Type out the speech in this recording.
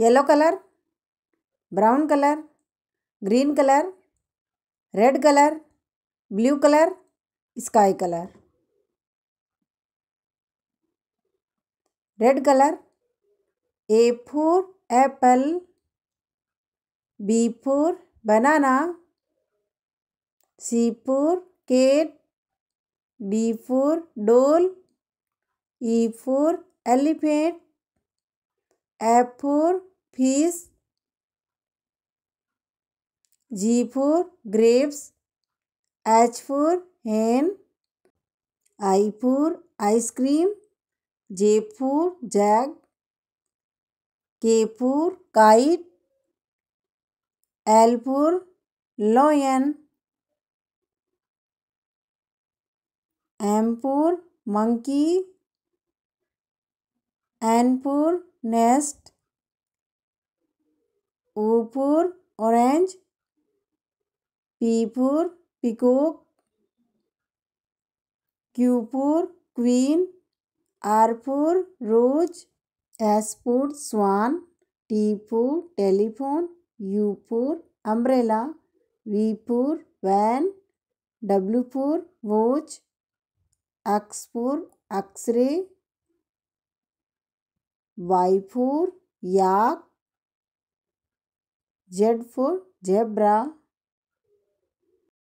yellow colour brown colour green colour red colour blue colour sky colour red colour A for apple B for banana C for cat D for doll E for elephant F for fish G for grapes H for hen I for ice cream J for jug K for kite L for lion M for monkey N for nest O for orange P for peacock queen R for rose S for for swan T telephone यूपुर umbrella V van W watch watch X ray Y for yak Z for zebra